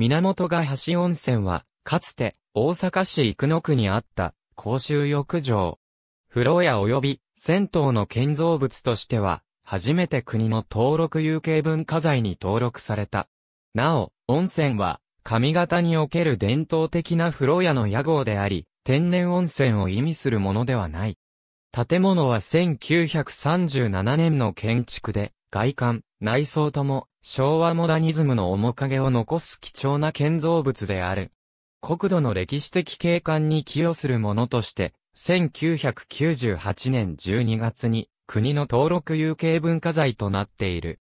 源ヶ橋温泉は、かつて、大阪市生野区にあった、公衆浴場。風呂屋及び、銭湯の建造物としては、初めて国の登録有形文化財に登録された。なお、温泉は、上方における伝統的な風呂屋の屋号であり、天然温泉を意味するものではない。建物は1937年の建築で、外観、内装とも昭和モダニズムの面影を残す貴重な建造物である。国土の歴史的景観に寄与するものとして、1998年12月に国の登録有形文化財となっている。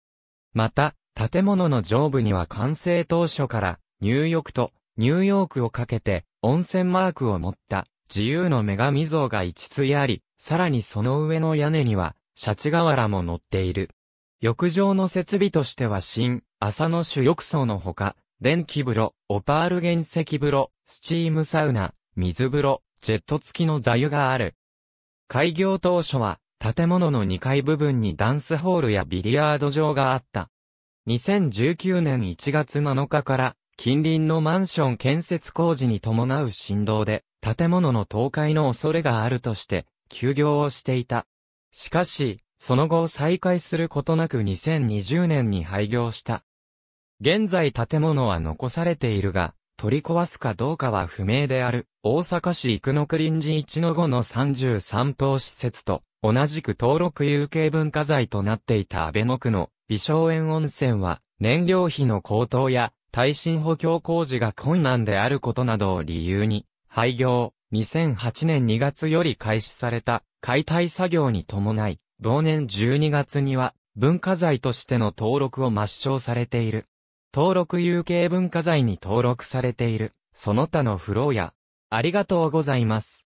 また、建物の上部には完成当初からニューヨークとニューヨークをかけて温泉マークを持った自由の女神像が一対あり、さらにその上の屋根にはシャチ瓦も乗っている。浴場の設備としては新、朝野主浴槽のほか、電気風呂、オパール原石風呂、スチームサウナ、水風呂、ジェット付きの座湯がある。開業当初は、建物の2階部分にダンスホールやビリヤード場があった。2019年1月7日から、近隣のマンション建設工事に伴う振動で、建物の倒壊の恐れがあるとして、休業をしていた。しかし、その後再開することなく2020年に廃業した。現在建物は残されているが、取り壊すかどうかは不明である、大阪市生野区臨時1-5の33棟施設と、同じく登録有形文化財となっていた安倍野区の美少園温泉は、燃料費の高騰や、耐震補強工事が困難であることなどを理由に、廃業、2008年2月より開始された、解体作業に伴い、同年12月には文化財としての登録を抹消されている。登録有形文化財に登録されている、その他のフローや、ありがとうございます。